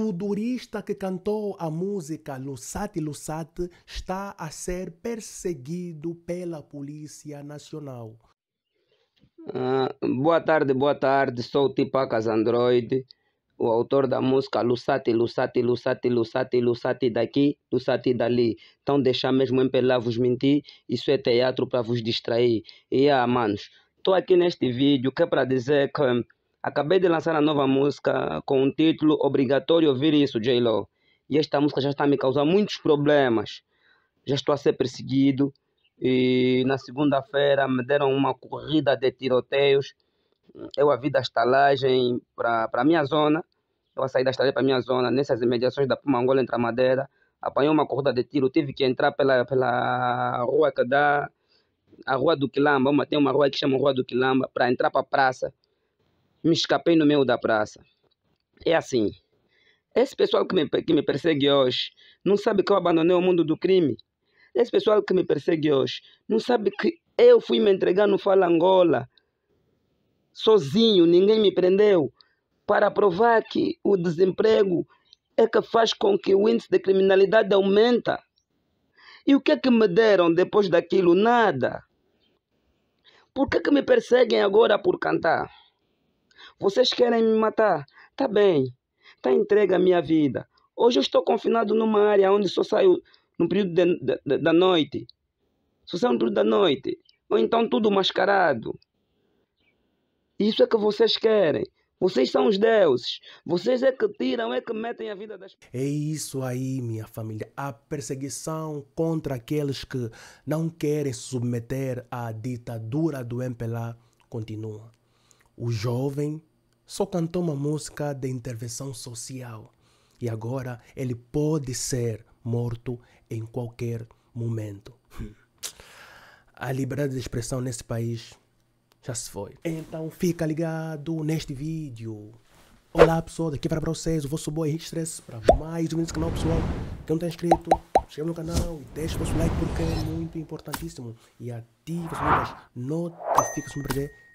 Kudurista que cantou a música Lusati Lusati está a ser perseguido pela Polícia Nacional. Uh, boa tarde, boa tarde. Sou o Tipacas Android, o autor da música Lusati, Lusati, Lusati, Lusati, Lusati daqui, Lusati dali. Então deixar mesmo pela vos mentir, isso é teatro para vos distrair. E ah, manos, estou aqui neste vídeo que é para dizer que Acabei de lançar a nova música com o título Obrigatório Ouvir Isso, J-Lo. E esta música já está a me causando muitos problemas. Já estou a ser perseguido. E na segunda-feira me deram uma corrida de tiroteios. Eu a vi da estalagem para a minha zona. Eu a saí da estalagem para a minha zona, nessas imediações da Pumangola Angola entre a Madeira. Apanhei uma corrida de tiro, tive que entrar pela, pela rua que dá. A rua do Quilamba, uma, tem uma rua que chama Rua do Quilamba, para entrar para a praça me escapei no meio da praça. É assim. Esse pessoal que me, que me persegue hoje não sabe que eu abandonei o mundo do crime. Esse pessoal que me persegue hoje não sabe que eu fui me entregar no Fala Angola. Sozinho, ninguém me prendeu. Para provar que o desemprego é que faz com que o índice de criminalidade aumenta. E o que é que me deram depois daquilo? Nada. Por que, é que me perseguem agora por cantar? Vocês querem me matar? Tá bem. Tá entregue a minha vida. Hoje eu estou confinado numa área onde só saio no período de, de, de, da noite. Só saio no período da noite. Ou então tudo mascarado. Isso é que vocês querem. Vocês são os deuses. Vocês é que tiram, é que metem a vida das É isso aí, minha família. A perseguição contra aqueles que não querem se submeter à ditadura do MPLA continua. O jovem só cantou uma música de intervenção social e agora ele pode ser morto em qualquer momento. A liberdade de expressão nesse país já se foi. Então fica ligado neste vídeo. Olá pessoal, daqui para vocês, o vosso boy Henrique Stress para mais um vídeo do canal pessoal. Quem não está inscrito, inscreva no canal e deixe o vosso like porque é muito importantíssimo. E ative as notificações para ver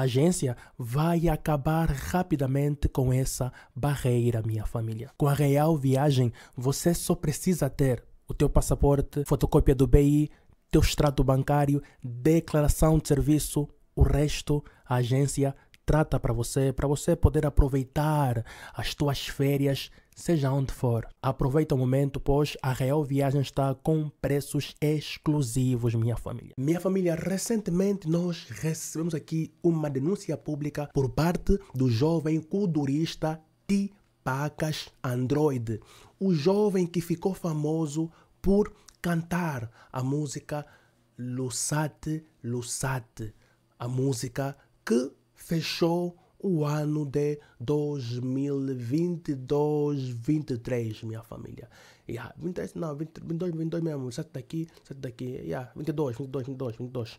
agência vai acabar rapidamente com essa barreira, minha família. Com a Real Viagem, você só precisa ter o teu passaporte, fotocópia do BI, teu extrato bancário, declaração de serviço, o resto a agência trata para você, para você poder aproveitar as tuas férias, seja onde for. Aproveita o momento, pois a Real Viagem está com preços exclusivos, minha família. Minha família, recentemente nós recebemos aqui uma denúncia pública por parte do jovem culturista Ti Pacas Android, o jovem que ficou famoso por cantar a música Lusate Lusate, a música que fechou o ano de 2022-23, minha família. Yeah, 23, não, 20, 22, 22 mesmo, 7 daqui, 7 daqui, yeah, 22, 22, 22, 22.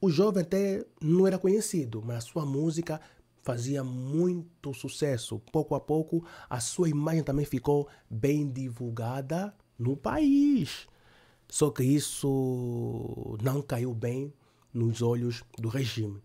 O jovem até não era conhecido, mas a sua música fazia muito sucesso. Pouco a pouco, a sua imagem também ficou bem divulgada no país. Só que isso não caiu bem nos olhos do regime.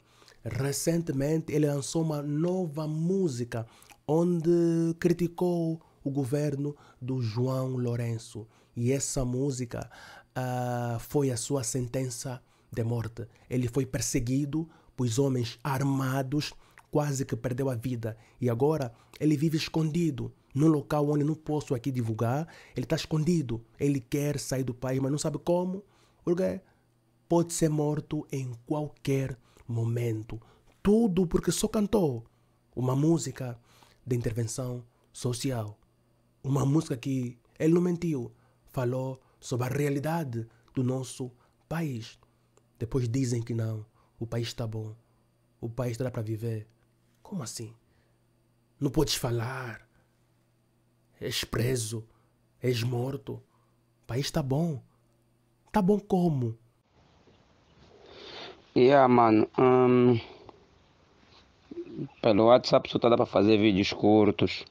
Recentemente, ele lançou uma nova música onde criticou o governo do João Lourenço. E essa música uh, foi a sua sentença de morte. Ele foi perseguido por homens armados, quase que perdeu a vida. E agora ele vive escondido num local onde não posso aqui divulgar. Ele está escondido. Ele quer sair do país, mas não sabe como. Porque é, pode ser morto em qualquer lugar momento, tudo porque só cantou uma música de intervenção social. Uma música que ele não mentiu, falou sobre a realidade do nosso país. Depois dizem que não, o país está bom, o país dá para viver. Como assim? Não podes falar, és preso, és morto. O país está bom. Está bom como? Yeah, mano. Hum, pelo WhatsApp só tá dá para fazer vídeos curtos.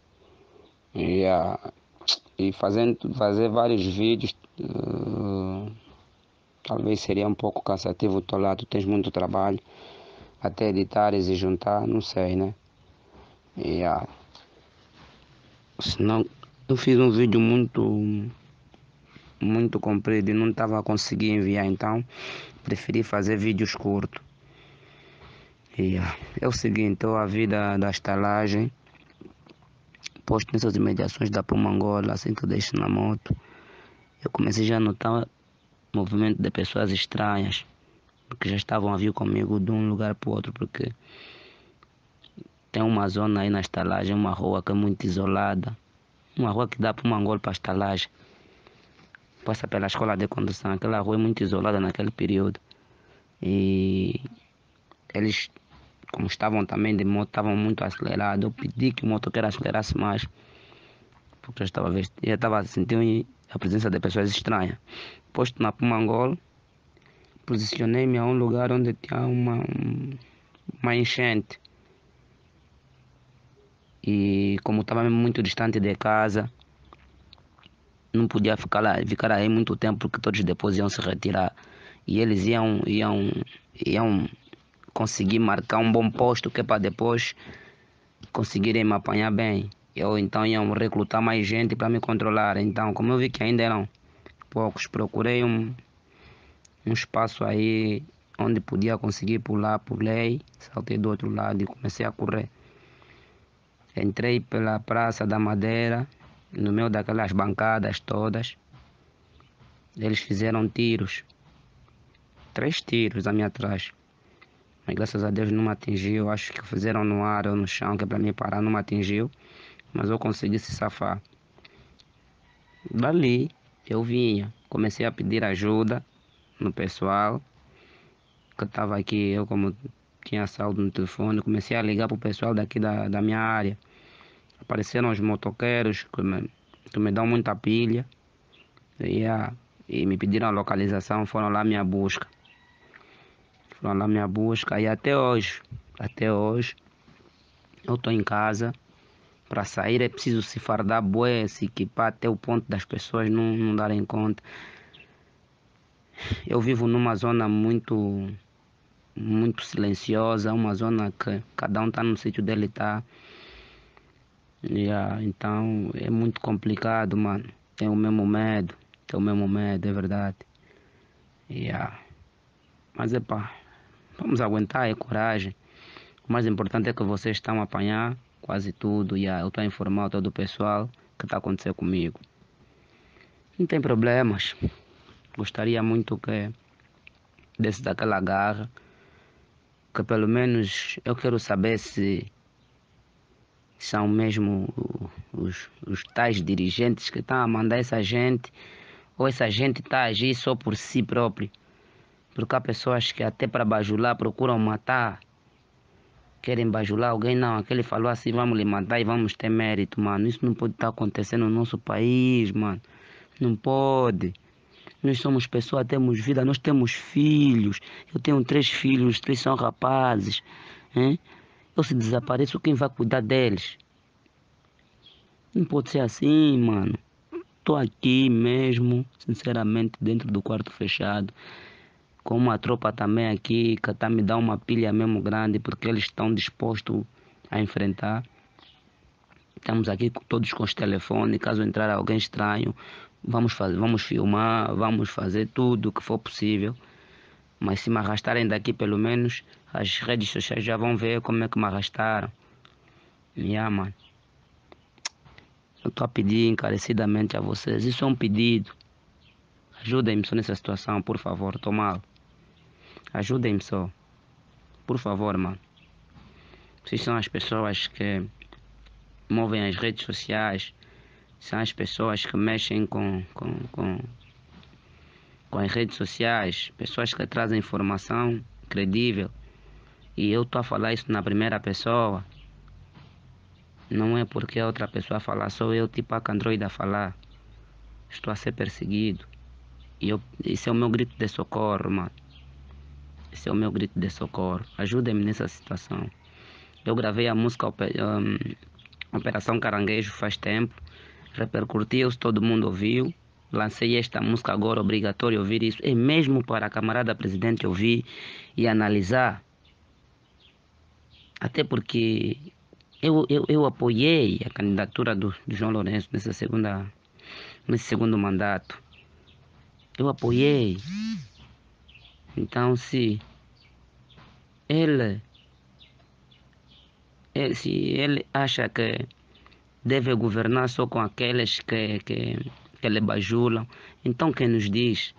Yeah. E fazendo, fazer vários vídeos. Uh, talvez seria um pouco cansativo. do lá, tu tens muito trabalho. Até editares e juntar, não sei, né? Yeah. Senão, eu fiz um vídeo muito muito comprido e não estava a conseguir enviar, então preferi fazer vídeos curtos. E é o seguinte, eu a vida da estalagem, posto nessas imediações da Pumangola, assim que eu deixo na moto, eu comecei já a notar movimento de pessoas estranhas, porque já estavam a vir comigo de um lugar para o outro, porque tem uma zona aí na estalagem, uma rua que é muito isolada, uma rua que dá para Pumangola para a estalagem passa pela escola de condução. Aquela rua é muito isolada naquele período. E eles, como estavam também de moto, estavam muito acelerados. Eu pedi que o motoqueiro acelerasse mais, porque eu estava, vestido, eu estava sentindo a presença de pessoas estranhas. Posto na Pumangol, posicionei-me a um lugar onde tinha uma, uma enchente. E como estava muito distante de casa, não podia ficar lá, ficar aí muito tempo porque todos depois iam se retirar e eles iam iam iam conseguir marcar um bom posto que é para depois conseguirem me apanhar bem. Eu então iam recrutar mais gente para me controlar. Então, como eu vi que ainda eram poucos, procurei um um espaço aí onde podia conseguir pular, pulei, saltei do outro lado e comecei a correr. Entrei pela Praça da Madeira no meio daquelas bancadas todas, eles fizeram tiros. Três tiros a mim atrás. Mas graças a Deus não me atingiu. Acho que fizeram no ar ou no chão, que é para mim parar, não me atingiu. Mas eu consegui se safar. Dali eu vinha. Comecei a pedir ajuda no pessoal que estava aqui. Eu, como tinha saldo no telefone, comecei a ligar para o pessoal daqui da, da minha área apareceram os motoqueiros que me, que me dão muita pilha e, a, e me pediram a localização, foram lá minha busca. Foram lá minha busca e até hoje, até hoje, eu estou em casa. Para sair é preciso se fardar bué, se equipar até o ponto das pessoas não, não darem conta. Eu vivo numa zona muito muito silenciosa, uma zona que cada um está no sítio dele, tá? Yeah, então é muito complicado, mano. Tenho o mesmo medo, tenho o mesmo medo, é verdade. Yeah. Mas é pá, vamos aguentar, é coragem. O mais importante é que vocês estão a apanhar quase tudo. Yeah. Eu estou a informar todo o pessoal que está acontecendo comigo. Não tem problemas. Gostaria muito que desse daquela garra. Que pelo menos eu quero saber se são mesmo os, os tais dirigentes que estão tá a mandar essa gente, ou essa gente está a agir só por si próprio. Porque há pessoas que até para bajular procuram matar. Querem bajular alguém, não. Aquele falou assim, vamos lhe matar e vamos ter mérito, mano. Isso não pode estar tá acontecendo no nosso país, mano. Não pode. Nós somos pessoas, temos vida, nós temos filhos. Eu tenho três filhos, três são rapazes. Hein? Eu então, se desapareço, quem vai cuidar deles? Não pode ser assim, mano. Tô aqui mesmo, sinceramente, dentro do quarto fechado. Com uma tropa também tá aqui, que tá me dá uma pilha mesmo grande, porque eles estão dispostos a enfrentar. Estamos aqui todos com os telefones, caso entrar alguém estranho, vamos fazer, vamos filmar, vamos fazer tudo o que for possível mas se me arrastarem daqui, pelo menos as redes sociais já vão ver como é que me arrastaram. Yeah, mano. Eu estou a pedir encarecidamente a vocês. Isso é um pedido. Ajudem-me só nessa situação, por favor. Estou mal. Ajudem-me só. Por favor, mano. Vocês são as pessoas que movem as redes sociais. São as pessoas que mexem com, com, com com as redes sociais, pessoas que trazem informação credível. E eu estou a falar isso na primeira pessoa. Não é porque a outra pessoa falar, sou eu, tipo a Candroida, a falar. Estou a ser perseguido. E eu, esse é o meu grito de socorro, mano. Esse é o meu grito de socorro. Ajudem-me nessa situação. Eu gravei a música um, Operação Caranguejo faz tempo. Repercutiu, todo mundo ouviu. Lancei esta música agora, obrigatório ouvir isso. É mesmo para a camarada presidente ouvir e analisar. Até porque eu, eu, eu apoiei a candidatura do, do João Lourenço nessa segunda, nesse segundo mandato. Eu apoiei. Então, se ele, ele, é, se ele acha que deve governar só com aqueles que, que que é bajulam. Então quem nos diz?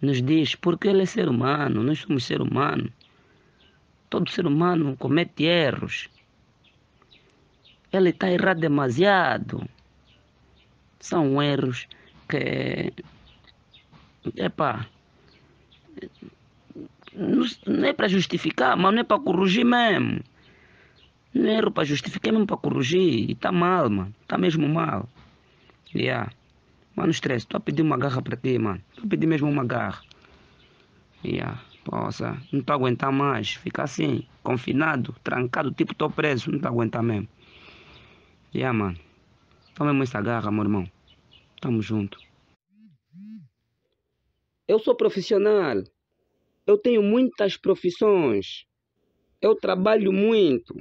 Nos diz porque ele é ser humano, nós somos ser humano. Todo ser humano comete erros. Ele está errado demasiado. São erros que. Epá. Não é para justificar, mas não é para corrigir mesmo. Não é erro para justificar, é mesmo para corrigir. E está mal, mano. Está mesmo mal. Yeah. Mano, estresse, estou a pedir uma garra para ti, mano. Estou a pedir mesmo uma garra. Yeah. Nossa, não estou a aguentar mais. Ficar assim, confinado, trancado, tipo estou preso. Não estou a aguentar mesmo. Yeah, mano. Toma mesmo essa garra, meu irmão. Tamo junto. Eu sou profissional. Eu tenho muitas profissões. Eu trabalho muito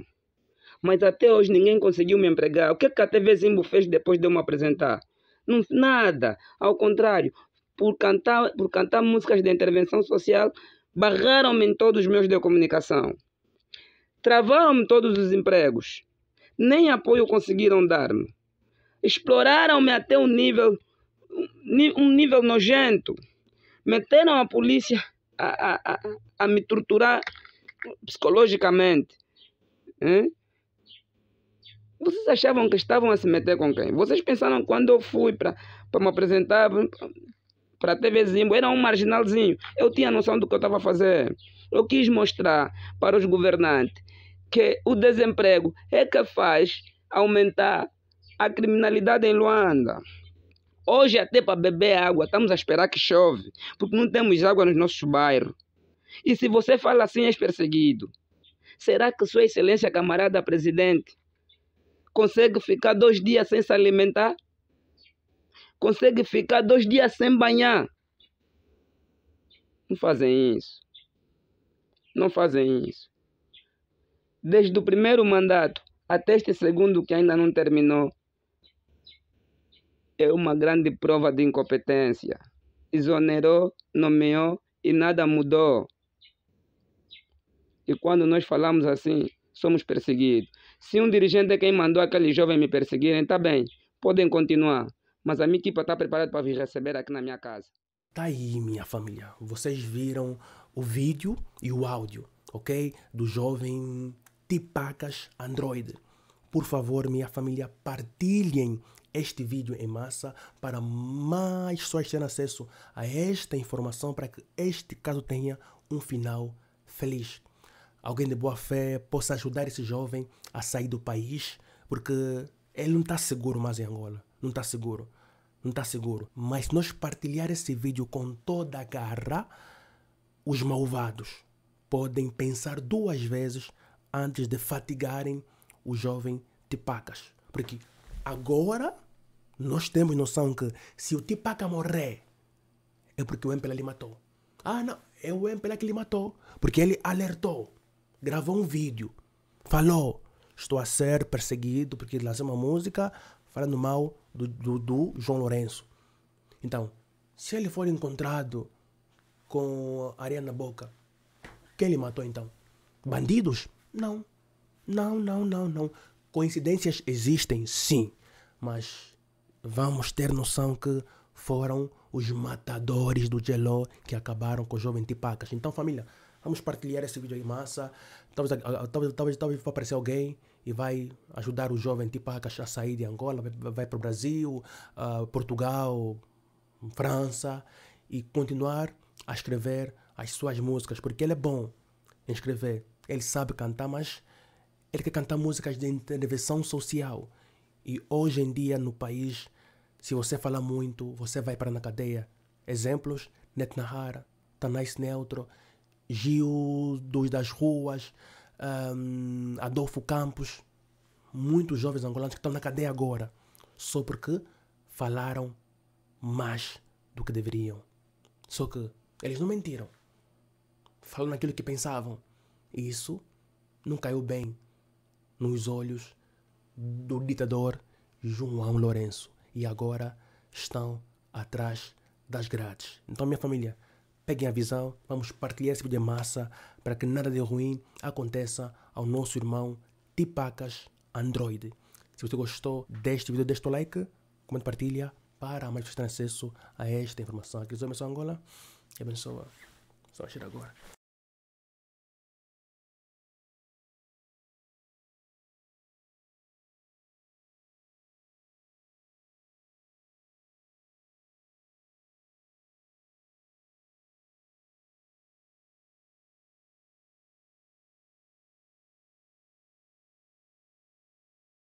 mas até hoje ninguém conseguiu me empregar. O que, é que a TV Zimbo fez depois de eu me apresentar? Não, nada. Ao contrário, por cantar, por cantar músicas de intervenção social, barraram-me em todos os meios de comunicação. Travaram-me todos os empregos. Nem apoio conseguiram dar-me. Exploraram-me até um nível, um nível nojento. Meteram a polícia a, a, a, a me torturar psicologicamente. Hein? Vocês achavam que estavam a se meter com quem? Vocês pensaram quando eu fui para me apresentar para a TV Zimbo, era um marginalzinho. Eu tinha noção do que eu estava a fazer. Eu quis mostrar para os governantes que o desemprego é que faz aumentar a criminalidade em Luanda. Hoje, até para beber água, estamos a esperar que chove, porque não temos água nos nossos bairros. E se você fala assim, és perseguido. Será que Sua Excelência, camarada presidente, consegue ficar dois dias sem se alimentar, consegue ficar dois dias sem banhar. Não fazem isso. Não fazem isso. Desde o primeiro mandato até este segundo, que ainda não terminou, é uma grande prova de incompetência. Exonerou, nomeou e nada mudou. E quando nós falamos assim, somos perseguidos. Se um dirigente é quem mandou aquele jovem me perseguirem, então tá bem, podem continuar. Mas a minha equipa está preparada para vir receber aqui na minha casa. Tá aí, minha família. Vocês viram o vídeo e o áudio, ok? Do jovem Tipacas Android. Por favor, minha família, partilhem este vídeo em massa para mais pessoas terem acesso a esta informação para que este caso tenha um final feliz alguém de boa fé possa ajudar esse jovem a sair do país, porque ele não está seguro mais em Angola. Não está seguro. Não está seguro. Mas nós partilhar esse vídeo com toda a garra, os malvados podem pensar duas vezes antes de fatigarem o jovem Tipacas. Porque agora nós temos noção que se o Tipaca morrer, é porque o MPLA lhe matou. Ah, não, é o MPLA que lhe matou, porque ele alertou gravou um vídeo, falou: Estou a ser perseguido porque lançou uma música falando mal do, do, do João Lourenço. Então, se ele for encontrado com areia na boca, quem ele matou então? Bandidos? Não. Não, não, não, não. Coincidências existem, sim, mas vamos ter noção que foram os matadores do Jeló que acabaram com o jovem Tipacas. Então, família, Vamos partilhar esse vídeo aí massa. Talvez, talvez, talvez, talvez vai aparecer alguém e vai ajudar o jovem tipo a, sair de Angola, vai, vai para o Brasil, uh, Portugal, França e continuar a escrever as suas músicas, porque ele é bom em escrever. Ele sabe cantar, mas ele quer cantar músicas de intervenção social. E hoje em dia no país, se você falar muito, você vai para na cadeia. Exemplos, Netnahara, Tanais Neutro, Gil, dos das ruas, um, Adolfo Campos, muitos jovens angolanos que estão na cadeia agora, só porque falaram mais do que deveriam. Só que eles não mentiram. Falaram aquilo que pensavam. E isso não caiu bem nos olhos do ditador João Lourenço. E agora estão atrás das grades. Então, minha família, peguem a visão, vamos partilhar esse vídeo tipo de massa para que nada de ruim aconteça ao nosso irmão Tipacas Android. Se você gostou deste vídeo, deixe o like, comente, partilha para mais pessoas terem acesso a esta informação. Aqui sou Angola e abençoa. Só chega agora.